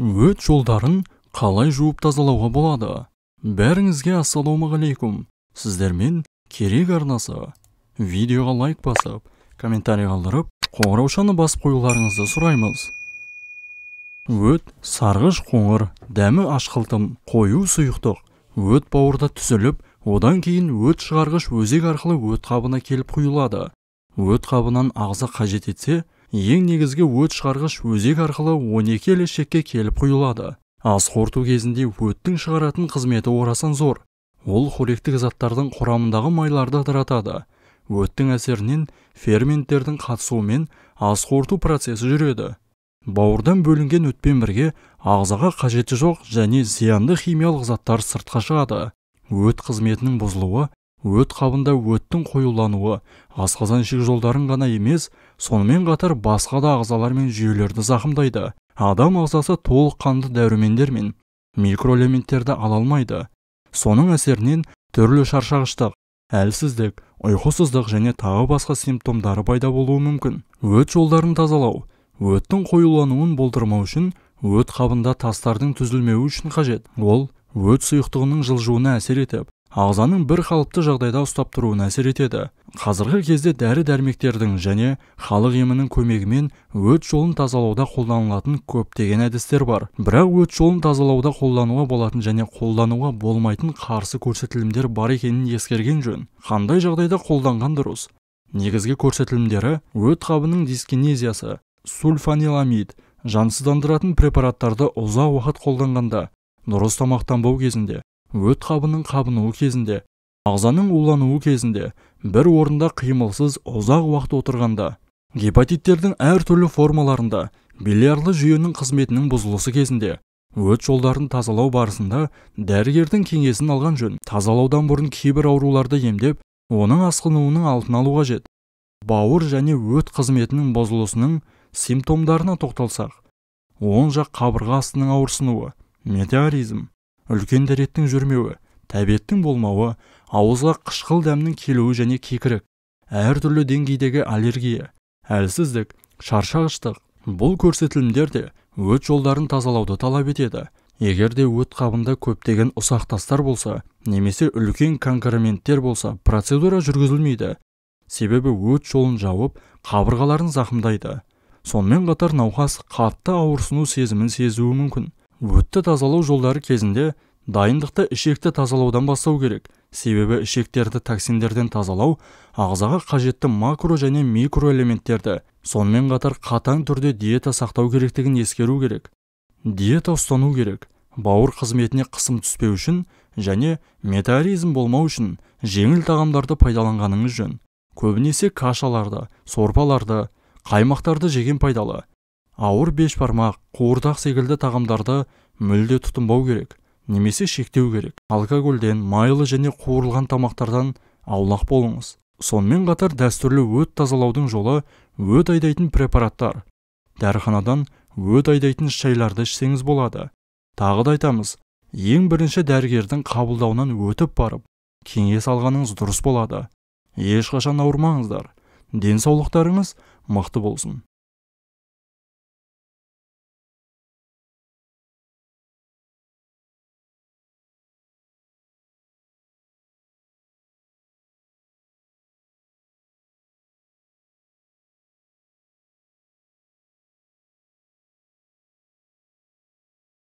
өт жолдарын қалай жуып тазалауға болады бәріңізге ассалаумағалейкум сіздермен керек арнасы видеоға лайк басып комментарий қалдырып қоңыраушаны басып қоюларыңызды сұраймыз өт сарғыш қоңыр дәмі ашқылтым қою сұйықтық өт бауырда түзіліп одан кейін өт шығарғыш өзек арқылы өт қабына келіп құйылады өт қабынан ағза қажет етсе ең негізгі өт шығарғыш өзек арқылы 12 шекке келіп құйылады ас қорыту кезінде өттің шығаратын қызметі орасан зор ол қоректік заттардың құрамындағы майларды ыдыратады өттің әсерінен ферменттердің қатысуымен ас қорыту процесі жүреді бауырдан бөлінген өтпен бірге ағзаға қажеті жоқ және зиянды химиялық заттар сыртқа шығады өт қызметінің бұзылуы өт қабында өттің қоюлануы асқазан ішек жолдарын ғана емес сонымен қатар басқа да ағзалар мен жүйелерді зақымдайды адам ағзасы қанды дәрумендер мен микроэлементтерді ала алмайды соның әсерінен түрлі шаршағыштық әлсіздік ұйқысыздық және тағы басқа симптомдары пайда болуы мүмкін өт жолдарын тазалау өттің қоюлануын болдырмау үшін өт қабында тастардың түзілмеуі үшін қажет ол өт сұйықтығының жылжуына әсер етіп ағзаның бір қалыпты жағдайда ұстап тұруына әсер етеді қазіргі кезде дәрі дәрмектердің және халық емінің көмегімен өт жолын тазалауда қолданылатын көптеген әдістер бар бірақ өт жолын тазалауда қолдануға болатын және қолдануға болмайтын қарсы көрсетілімдер бар екенін ескерген жөн қандай жағдайда қолданған дұрыс негізгі көрсетілімдері өт қабының дискинезиясы сульфаниламид жансыздандыратын препараттарды ұзақ уақыт қолданғанда дұрыс тамақтанбау кезінде өт қабының қабынуы кезінде ағзаның улануы кезінде бір орында қимылсыз ұзақ уақыт отырғанда гепатиттердің әртүрлі формаларында бильярлы жүйенің қызметінің бұзылысы кезінде өт жолдарын тазалау барысында дәрігердің кеңесін алған жөн тазалаудан бұрын кейбір ауруларды емдеп оның асқынуының алдын алу қажет бауыр және өт қызметінің бұзылысының симптомдарына тоқталсақ оң жақ қабырға астының ауырсынуы метеоризм үлкен дәреттің жүрмеуі тәбеттің болмауы ауызға қышқыл дәмнің келуі және кекірік әртүрлі деңгейдегі аллергия әлсіздік шаршағыштық бұл көрсетілімдер де өт жолдарын тазалауды талап етеді егер де өт қабында көптеген ұсақ тастар болса немесе үлкен конкременттер болса процедура жүргізілмейді себебі өт жолын жауып қабырғаларын зақымдайды сонымен қатар науқас қатты ауырсыну сезімін сезуі мүмкін өтті тазалау жолдары кезінде дайындықты ішекті тазалаудан бастау керек себебі ішектерді токсиндерден тазалау ағзаға қажетті макро және микроэлементтерді сонымен қатар қатаң түрде диета сақтау керектігін ескеру керек диета ұстану керек бауыр қызметіне қысым түспеу үшін және метеоризм болмау үшін жеңіл тағамдарды пайдаланғаныңыз жөн көбінесе кашаларды сорпаларды қаймақтарды жеген пайдалы ауыр бармақ, қуырдақ секілді тағамдарды мүлде тұтынбау керек немесе шектеу керек алкогольден майлы және қуырылған тамақтардан аулақ болыңыз сонымен қатар дәстүрлі өт тазалаудың жолы өт айдайтын препараттар дәріханадан өт айдайтын шайларды ішсеңіз болады тағы да айтамыз ең бірінші дәрігердің қабылдауынан өтіп барып кеңес алғаныңыз дұрыс болады ешқашан ауырмаңыздар денсаулықтарыңыз мықты болсын